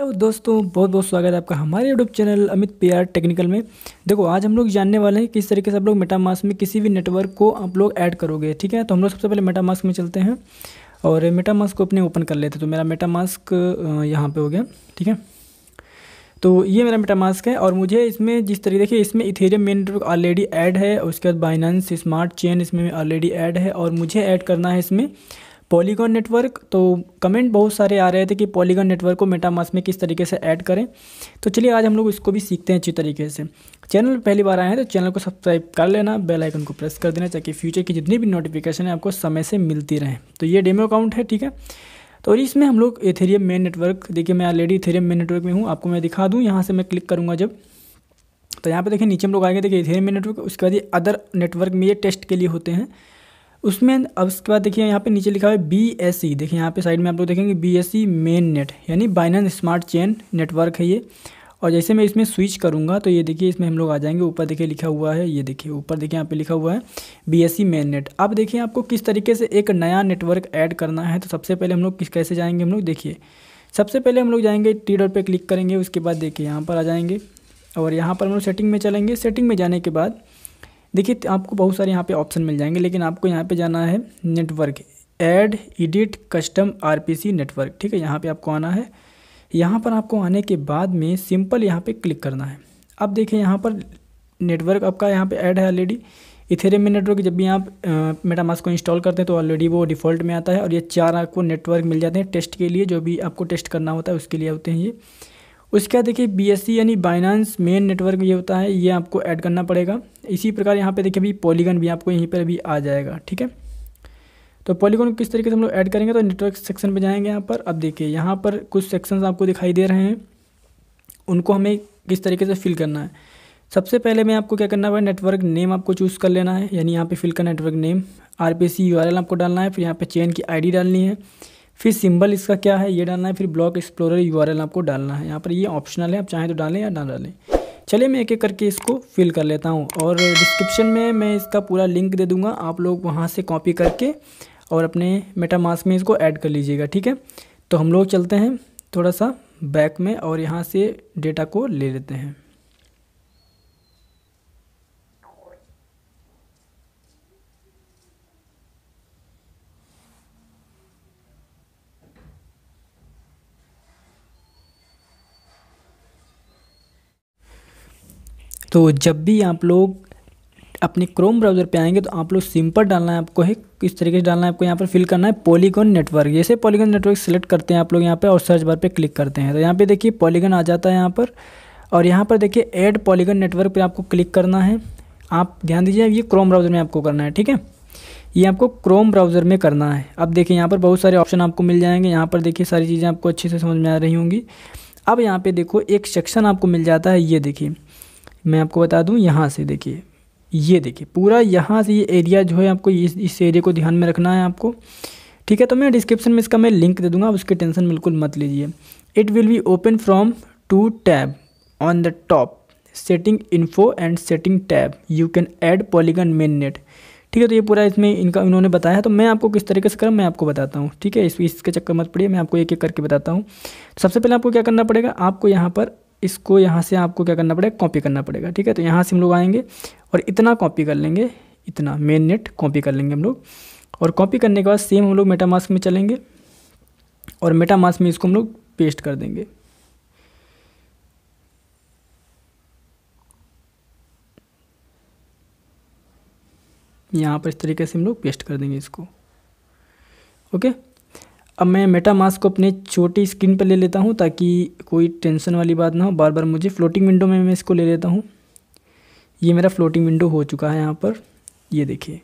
Hello दोस्तों बहुत बहुत स्वागत है आपका हमारे YouTube channel Amit PR technical में देखो आज हम लोग जानने वाले हैं किस तरीके से आप लोग मास्क में किसी भी नेटवर्क को आप लोग ऐड करोगे ठीक है तो हम लोग सबसे पहले मेटामास्क में चलते हैं और मेटामास्क को अपने ओपन कर लेते हैं तो मेरा मेटामास्क यहाँ पर हो गया ठीक है तो ये मेरा मेटामास्क है और मुझे इसमें जिस तरीके देखिए इसमें Ethereum main network already add है उसके बाद बाइनांस स्मार्ट चेन इसमें ऑलरेडी ऐड है और मुझे ऐड करना है इसमें पॉलीगॉन नेटवर्क तो कमेंट बहुत सारे आ रहे थे कि पॉलीगॉन नेटवर्क को मेटामास में किस तरीके से ऐड करें तो चलिए आज हम लोग इसको भी सीखते हैं अच्छी तरीके से चैनल पहली बार आए हैं तो चैनल को सब्सक्राइब कर लेना बेल आइकन को प्रेस कर देना ताकि फ्यूचर की जितनी भी नोटिफिकेशन है आपको समय से मिलती रहे तो ये डेमो अकाउंट है ठीक है तो और इसमें हम लोग एथेरियम मेन नेटवर्क देखिए मैं ऑलरेडी एथेरियम मेन नेटवर्क में हूँ आपको मैं दिखा दूँ यहाँ से मैं क्लिक करूँगा जब तो यहाँ पर देखिए नीचे हम लोग आएंगे देखिए एथेरियम मेन नेटवर्क उसके बाद ये अदर नेटवर्क में ये टेस्ट के लिए होते हैं उसमें अब उसके बाद देखिए यहाँ पे नीचे लिखा है बी एस सी देखिए यहाँ पे साइड में आप लोग देखेंगे B S C main net यानी बाइनन स्मार्ट चेन नेटवर्क है ये और जैसे मैं इसमें स्विच करूँगा तो ये देखिए इसमें हम लोग आ जाएंगे ऊपर देखिए लिखा हुआ है ये देखिए ऊपर देखिए यहाँ पे लिखा हुआ है B S C main net अब देखिए आपको किस तरीके से एक नया नेटवर्क ऐड करना है तो सबसे पहले हम लोग किस कैसे जाएंगे हम लोग देखिए सबसे पहले हम लोग जाएंगे टी डॉट पर क्लिक करेंगे उसके बाद देखिए यहाँ पर आ जाएंगे और यहाँ पर हम लोग सेटिंग में चलेंगे सेटिंग में जाने के बाद देखिए आपको बहुत सारे यहाँ पे ऑप्शन मिल जाएंगे लेकिन आपको यहाँ पे जाना है network add edit custom RPC network ठीक है यहाँ पे आपको आना है यहाँ पर आपको आने के बाद में सिंपल यहाँ पे क्लिक करना है अब देखिए यहाँ पर नेटवर्क आपका यहाँ पे ऐड है ऑलरेडी इथेरियम में नेटवर्क जब भी आप मेटामास को इंस्टॉल करते हैं तो ऑलरेडी वो डिफ़ॉल्ट में आता है और ये चार आपको नेटवर्क मिल जाते हैं टेस्ट के लिए जो भी आपको टेस्ट करना होता है उसके लिए होते हैं ये उसके बाद देखिए बी यानी बाइनांस मेन नेटवर्क ये होता है ये आपको ऐड करना पड़ेगा इसी प्रकार यहाँ पे देखिए अभी पॉलीगन भी आपको यहीं पर अभी आ जाएगा ठीक है तो पॉलीगन किस तरीके से हम लोग ऐड करेंगे तो नेटवर्क सेक्शन पे जाएंगे यहाँ पर अब देखिए यहाँ पर कुछ सेक्शंस आपको दिखाई दे रहे हैं उनको हमें किस तरीके से फिल करना है सबसे पहले मैं आपको क्या करना है नेटवर्क नेम आपको चूज़ कर लेना है यानी यहाँ पर फिल का network name R P C U R L आपको डालना है फिर यहाँ पर चेन की डी डालनी है फिर सिंबल इसका क्या है ये डालना है फिर ब्लॉक एक्सप्लोरर यू आपको डालना है यहाँ पर ये ऑप्शनल है आप चाहें तो डालें या ना डालें चलिए मैं एक एक करके इसको फिल कर लेता हूँ और डिस्क्रिप्शन में मैं इसका पूरा लिंक दे दूँगा आप लोग वहाँ से कॉपी करके और अपने मेटामास में इसको ऐड कर लीजिएगा ठीक है तो हम लोग चलते हैं थोड़ा सा बैक में और यहाँ से डेटा को ले लेते हैं तो जब भी आप लोग अपने क्रोम ब्राउज़र पे आएंगे तो आप लोग सिंपल डालना है आपको है किस तरीके से डालना है आपको यहाँ पर फिल करना है पॉलीगन नेटवर्क जैसे पॉलीगॉन नेटवर्क सेलेक्ट करते हैं आप लोग यहाँ पे और सर्च बार पे क्लिक करते हैं तो यहाँ पे देखिए पॉलीगन आ जाता है यहाँ पर और यहाँ पर देखिए ऐड पॉलीगन नेटवर्क पर आपको क्लिक करना है आप ध्यान दीजिए ये क्रोम ब्राउज़र में आपको करना है ठीक है ये आपको क्रोम ब्राउज़र में करना है अब देखिए यहाँ पर बहुत सारे ऑप्शन आपको मिल जाएंगे यहाँ पर देखिए सारी चीज़ें आपको अच्छे से समझ में आ रही होंगी अब यहाँ पर देखो एक सेक्शन आपको मिल जाता है ये देखिए मैं आपको बता दूं यहाँ से देखिए ये देखिए पूरा यहाँ से ये एरिया जो है आपको इस इस एरिया को ध्यान में रखना है आपको ठीक है तो मैं डिस्क्रिप्शन में इसका मैं लिंक दे दूंगा आप उसकी टेंशन बिल्कुल मत लीजिए it will be open from two tab on the top setting info and setting tab you can add Polygon main net ठीक है तो ये पूरा इसमें इनका इन्होंने बताया तो मैं आपको किस तरीके से करूँ मैं आपको बताता हूँ ठीक है इस इसके चक्कर मत पड़िए मैं आपको एक एक करके बताता हूँ तो सबसे पहले आपको क्या करना पड़ेगा आपको यहाँ पर इसको यहाँ से आपको क्या करना पड़ेगा कॉपी करना पड़ेगा ठीक है तो यहाँ से हम लोग आएंगे और इतना कॉपी कर लेंगे इतना मेन नेट कॉपी कर लेंगे हम लोग और कॉपी करने के बाद सेम हम लोग मेटामास्क में चलेंगे और मेटामास्क में इसको हम लोग पेस्ट कर देंगे यहाँ पर इस तरीके से हम लोग पेस्ट कर देंगे इसको ओके अब मैं मेटा मास्क को अपने छोटी स्क्रीन पर ले लेता हूँ ताकि कोई टेंशन वाली बात ना हो बार बार मुझे फ्लोटिंग विंडो में मैं इसको ले लेता हूँ ये मेरा फ्लोटिंग विंडो हो चुका है यहाँ पर ये देखिए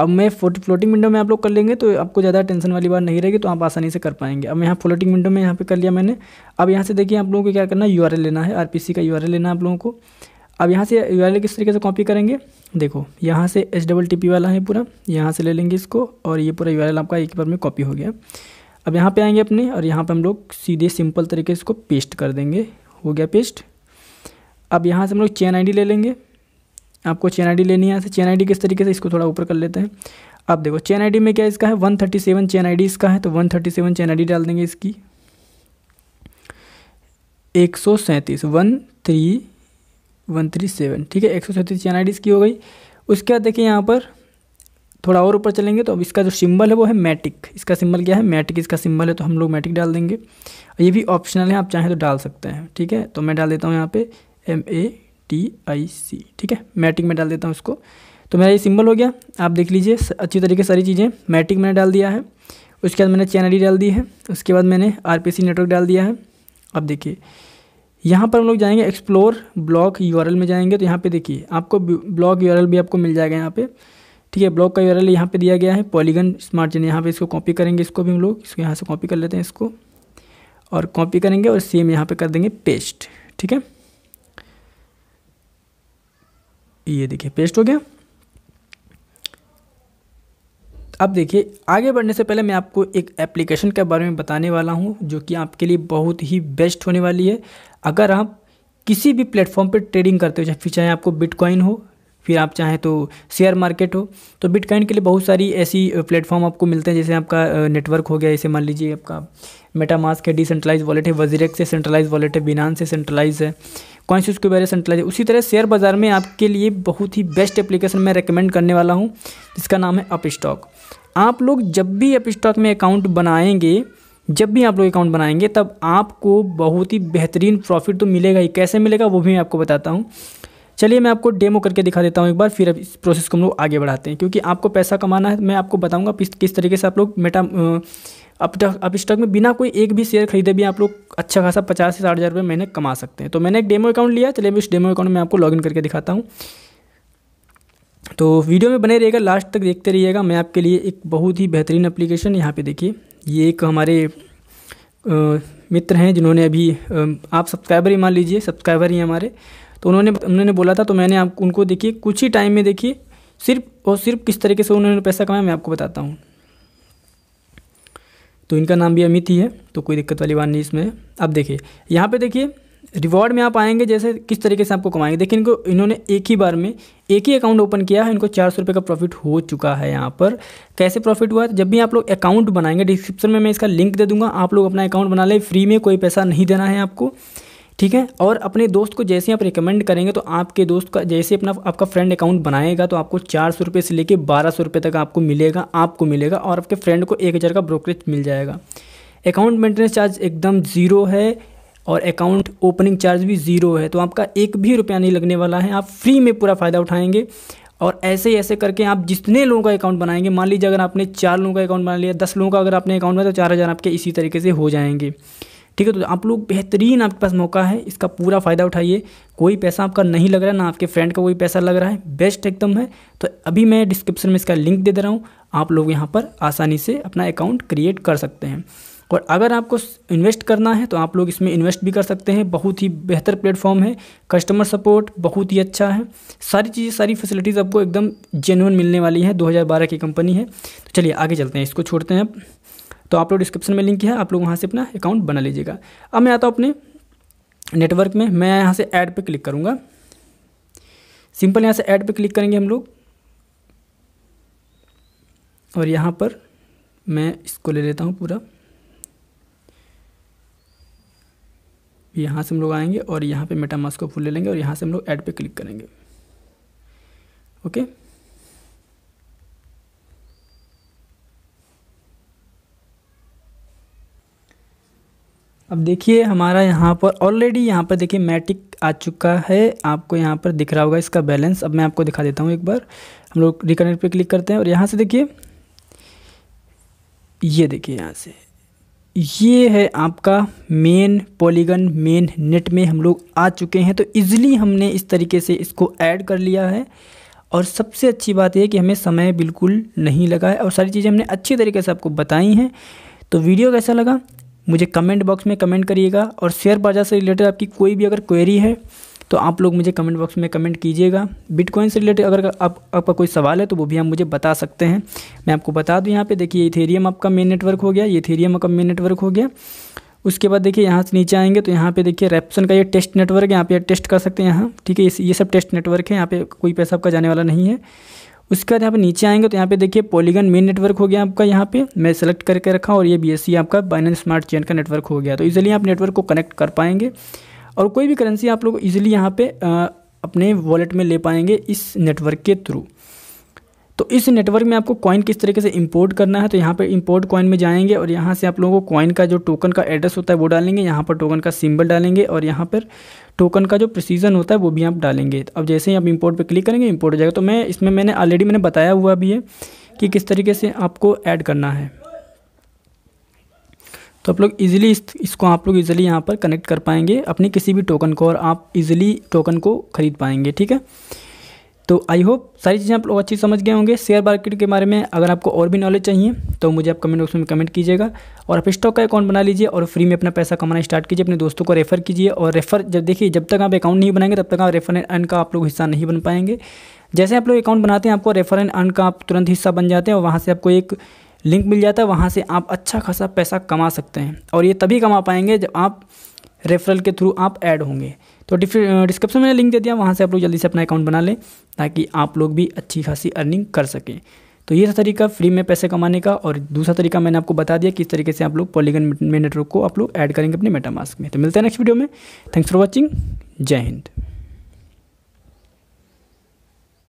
अब मैं फ्लोटिंग विंडो में आप लोग कर लेंगे तो आपको ज़्यादा टेंशन वाली बात नहीं रहेगी तो आप आसानी से कर पाएंगे अब यहाँ फ्लोटिंग विंडो में यहाँ पे कर लिया मैंने अब यहाँ से देखिए आप लोगों को क्या करना है यू लेना है आर का यू लेना है आप लोगों को अब यहाँ से यू आर किस तरीके से कॉपी करेंगे देखो यहाँ से एच डबल टी पी वाला है पूरा यहाँ से ले लेंगे इसको और ये पूरा यू आपका एक बार में कॉपी हो गया अब यहाँ पे आएंगे अपने और यहाँ पे हम लोग सीधे सिंपल तरीके से इसको पेस्ट कर देंगे हो गया पेस्ट अब यहाँ से हम लोग चेन आई ले लेंगे आपको चेन आई लेनी है यहाँ से चेन आई किस तरीके से इसको थोड़ा ऊपर कर लेते हैं अब देखो चेन आई में क्या इसका है सेवन चेन आईडी इसका है तो सेवन चेन आईडी डाल देंगे इसकी एक सौ सैंतीस one three one three seven ठीक है एक सौ छत्तीस चैन आई की हो गई उसके बाद देखिए यहाँ पर थोड़ा और ऊपर चलेंगे तो अब इसका जो सिंबल है वो है मैटिक इसका सिंबल क्या है मैटिक इसका सिंबल है तो हम लोग मैटिक डाल देंगे ये भी ऑप्शनल है आप चाहें तो डाल सकते हैं ठीक है तो मैं डाल देता हूँ यहाँ पे एम ए टी आई सी ठीक है मैटिक में डाल देता हूँ इसको तो मेरा ये सिंबल हो गया आप देख लीजिए अच्छी तरीके सारी चीज़ें मैटिक मैंने डाल दिया है उसके बाद मैंने चैन आई डाल दी है उसके बाद मैंने आर नेटवर्क डाल दिया है अब देखिए यहाँ पर हम लोग जाएंगे एक्सप्लोर ब्लॉक यू में जाएंगे तो यहाँ पे देखिए आपको ब्लॉक यू भी आपको मिल जाएगा यहाँ पे ठीक है ब्लॉक का यू आर यहाँ पर दिया गया है पॉलीगन स्मार्ट चेन यहाँ पे इसको कॉपी करेंगे इसको भी हम लोग इसको यहाँ से कॉपी कर लेते हैं इसको और कॉपी करेंगे और सेम यहाँ पे कर देंगे पेस्ट ठीक है ये देखिए पेस्ट हो गया अब देखिए आगे बढ़ने से पहले मैं आपको एक एप्लीकेशन के बारे में बताने वाला हूँ जो कि आपके लिए बहुत ही बेस्ट होने वाली है अगर आप किसी भी प्लेटफॉर्म पर ट्रेडिंग करते हो फिर चाहे आपको बिटकॉइन हो फिर आप चाहें तो शेयर मार्केट हो तो बिटकॉइन के लिए बहुत सारी ऐसी प्लेटफॉर्म आपको मिलते हैं जैसे आपका नेटवर्क हो गया इसे मान लीजिए आपका मेटामास्क है डिसेंट्रलाइज वॉलेट है वजीरेक से सेंट्रलाइज वॉलेट है बिनान से सेंट्रलाइज है कौन सी उसके बारे में सेंट्रलाइज उसी तरह शेयर बाजार में आपके लिए बहुत ही बेस्ट एप्लीकेशन मैं रिकमेंड करने वाला हूँ जिसका नाम है अप आप लोग जब भी अप में अकाउंट बनाएंगे जब भी आप लोग अकाउंट बनाएंगे तब आपको बहुत ही बेहतरीन प्रॉफिट तो मिलेगा ही कैसे मिलेगा वो भी मैं आपको बताता हूँ चलिए मैं आपको डेमो करके दिखा देता हूँ एक बार फिर अब इस प्रोसेस को हम लोग आगे बढ़ाते हैं क्योंकि आपको पैसा कमाना है मैं आपको बताऊँगा किस तरीके से आप लोग मेटा अब स्टॉक में बिना कोई एक भी शेयर खरीदे भी आप लोग अच्छा खासा पचास से साठ हज़ार रुपये महीने कमा सकते हैं तो मैंने एक डेमो अकाउंट लिया चलिए मैं उस डेमो अकाउंट में आपको लॉगिन करके दिखाता हूँ तो वीडियो में बने रहिएगा लास्ट तक देखते रहिएगा मैं आपके लिए एक बहुत ही बेहतरीन एप्लीकेशन यहाँ पे देखिए ये एक हमारे मित्र हैं जिन्होंने अभी आप सब्सक्राइबर ही मान लीजिए सब्सक्राइबर ही हमारे तो उन्होंने उन्होंने बोला था तो मैंने आप उनको देखिए कुछ ही टाइम में देखिए सिर्फ और सिर्फ किस तरीके से उन्होंने पैसा कमाया मैं आपको बताता हूँ तो इनका नाम भी अमित ही है तो कोई दिक्कत वाली बात नहीं इसमें अब देखिए यहाँ पे देखिए रिवॉर्ड में आप आएंगे जैसे किस तरीके से आपको कमाएंगे देखिए इनको इन्होंने एक ही बार में एक ही अकाउंट ओपन किया है इनको चार सौ रुपये का प्रॉफिट हो चुका है यहाँ पर कैसे प्रॉफिट हुआ जब भी आप लोग अकाउंट बनाएंगे डिस्क्रिप्शन में मैं इसका लिंक दे दूंगा आप लोग अपना अकाउंट बना लें फ्री में कोई पैसा नहीं देना है आपको ठीक है और अपने दोस्त को जैसे आप रिकमेंड करेंगे तो आपके दोस्त का जैसे अपना आपका फ्रेंड अकाउंट बनाएगा तो आपको चार सौ रुपये से लेकर बारह सौ रुपये तक आपको मिलेगा आपको मिलेगा और आपके फ्रेंड को एक हज़ार का ब्रोकरेज मिल जाएगा अकाउंट मेंटेनेंस चार्ज एकदम ज़ीरो है और अकाउंट ओपनिंग चार्ज भी ज़ीरो है तो आपका एक भी रुपया नहीं लगने वाला है आप फ्री में पूरा फ़ायदा उठाएंगे और ऐसे ही ऐसे करके आप जितने लोगों का अकाउंट बनाएंगे मान लीजिए अगर आपने चार लोगों का अकाउंट बना लिया दस लोगों का अगर आपने अकाउंट बनाया तो चार हज़ार आपके इसी तरीके से हो जाएंगे ठीक है तो आप लोग बेहतरीन आपके पास मौका है इसका पूरा फ़ायदा उठाइए कोई पैसा आपका नहीं लग रहा है ना आपके फ्रेंड का कोई पैसा लग रहा है बेस्ट एकदम है तो अभी मैं डिस्क्रिप्शन में इसका लिंक दे दे रहा हूँ आप लोग यहाँ पर आसानी से अपना अकाउंट क्रिएट कर सकते हैं और अगर आपको इन्वेस्ट करना है तो आप लोग इसमें इन्वेस्ट भी कर सकते हैं बहुत ही बेहतर प्लेटफॉर्म है कस्टमर सपोर्ट बहुत ही अच्छा है सारी चीज़ें सारी फैसिलिटीज़ आपको एकदम जेनुअन मिलने वाली है 2012 की कंपनी है तो चलिए आगे चलते हैं इसको छोड़ते हैं अब तो आप लोग डिस्क्रिप्शन में लिंक है आप लोग वहाँ से अपना अकाउंट बना लीजिएगा अब मैं आता हूँ अपने नेटवर्क में मैं यहाँ से ऐड पे क्लिक करूँगा सिंपल यहाँ से ऐड पे क्लिक करेंगे हम लोग और यहाँ पर मैं इसको ले लेता हूँ पूरा यहाँ से हम लोग आएंगे और यहाँ पे मेटामास को फूल ले लेंगे और यहाँ से हम लोग ऐड पे क्लिक करेंगे ओके okay? अब देखिए हमारा यहाँ पर ऑलरेडी यहाँ पर देखिए मैटिक आ चुका है आपको यहाँ पर दिख रहा होगा इसका बैलेंस अब मैं आपको दिखा देता हूँ एक बार हम लोग रिकनेक्ट पे क्लिक करते हैं और यहाँ से देखिए ये देखिए यहाँ से ये है आपका मेन पॉलीगन मेन नेट में हम लोग आ चुके हैं तो इजीली हमने इस तरीके से इसको ऐड कर लिया है और सबसे अच्छी बात यह कि हमें समय बिल्कुल नहीं लगा है और सारी चीज़ें हमने अच्छी तरीके से आपको बताई हैं तो वीडियो कैसा लगा मुझे कमेंट बॉक्स में कमेंट करिएगा और शेयर बाज़ार से रिलेटेड आपकी कोई भी अगर क्वेरी है तो आप लोग मुझे कमेंट बॉक्स में कमेंट कीजिएगा बिटकॉइन से रिलेटेड अगर आप आपका कोई सवाल है तो वो भी आप मुझे बता सकते हैं मैं आपको बता दूँ यहाँ पे देखिए इथेरियम आपका मेन नेटवर्क हो गया ये इथेरियम आपका मेन नेटवर्क हो गया उसके बाद देखिए यहाँ से नीचे आएंगे तो यहाँ पे देखिए रेप्सन का ये टेस्ट नेटवर्क है यहाँ पे टेस्ट कर सकते हैं यहाँ ठीक है ये सब टेस्ट नेटवर्क है यहाँ पे कोई पैसा आपका जाने वाला नहीं है उसके बाद यहाँ पर नीचे आएंगे तो यहाँ पे देखिए पॉलीगन मेन नेटवर्क हो गया आपका यहाँ पे मैं सेलेक्ट करके रखा और ये बी आपका बाइनेंस स्मार्ट चेन का नेटवर्क हो गया तो ईजिली आप नेटवर्क को कनेक्ट कर पाएंगे और कोई भी करेंसी आप लोग ईजिली यहाँ पर अपने वॉलेट में ले पाएंगे इस नेटवर्क के थ्रू तो इस नेटवर्क में आपको कॉइन किस तरीके से इंपोर्ट करना है तो यहाँ पर इंपोर्ट कॉइन में जाएंगे और यहाँ से आप लोगों को कॉइन का जो टोकन का एड्रेस होता है वो डालेंगे यहाँ पर टोकन का सिंबल डालेंगे और यहाँ पर टोकन का जो प्रोसीजन होता है वो भी आप डालेंगे तो अब जैसे ही आप इम्पोर्ट पर क्लिक करेंगे इम्पोर्ट हो जाएगा तो मैं इसमें मैंने ऑलरेडी मैंने बताया हुआ भी है कि किस तरीके से आपको ऐड करना है तो आप लोग इजीली इस, इसको आप लोग इजीली यहाँ पर कनेक्ट कर पाएंगे अपने किसी भी टोकन को और आप इजीली टोकन को ख़रीद पाएंगे ठीक है तो आई होप सारी चीज़ें आप लोग अच्छी समझ गए होंगे शेयर मार्केट के बारे में अगर आपको और भी नॉलेज चाहिए तो मुझे आप कमेंट बॉक्स में कमेंट कीजिएगा और आप स्टॉक का अकाउंट बना लीजिए और फ्री में अपना पैसा कमाना स्टार्ट कीजिए अपने दोस्तों को रेफर कीजिए और रेफर जब देखिए जब तक आप अकाउंट नहीं बनाएंगे तब तक आप रेफर एंड का आप लोग हिस्सा नहीं बन पाएंगे जैसे आप लोग अकाउंट बनाते हैं आपको रेफर एंड अर्न का आप तुरंत हिस्सा बन जाते हैं और वहाँ से आपको एक लिंक मिल जाता है वहाँ से आप अच्छा खासा पैसा कमा सकते हैं और ये तभी कमा पाएंगे जब आप रेफरल के थ्रू आप ऐड होंगे तो डिस्क्रिप्शन में लिंक दे दिया वहाँ से आप लोग जल्दी से अपना अकाउंट बना लें ताकि आप लोग भी अच्छी खासी अर्निंग कर सकें तो ये था तरीका फ्री में पैसे कमाने का और दूसरा तरीका मैंने आपको बता दिया किस तरीके से आप लोग पॉलीगन में नेटवर्क को आप लोग ऐड करेंगे अपने मेटामास्क में तो मिलते हैं नेक्स्ट वीडियो में थैंक्स फॉर वॉचिंग जय हिंद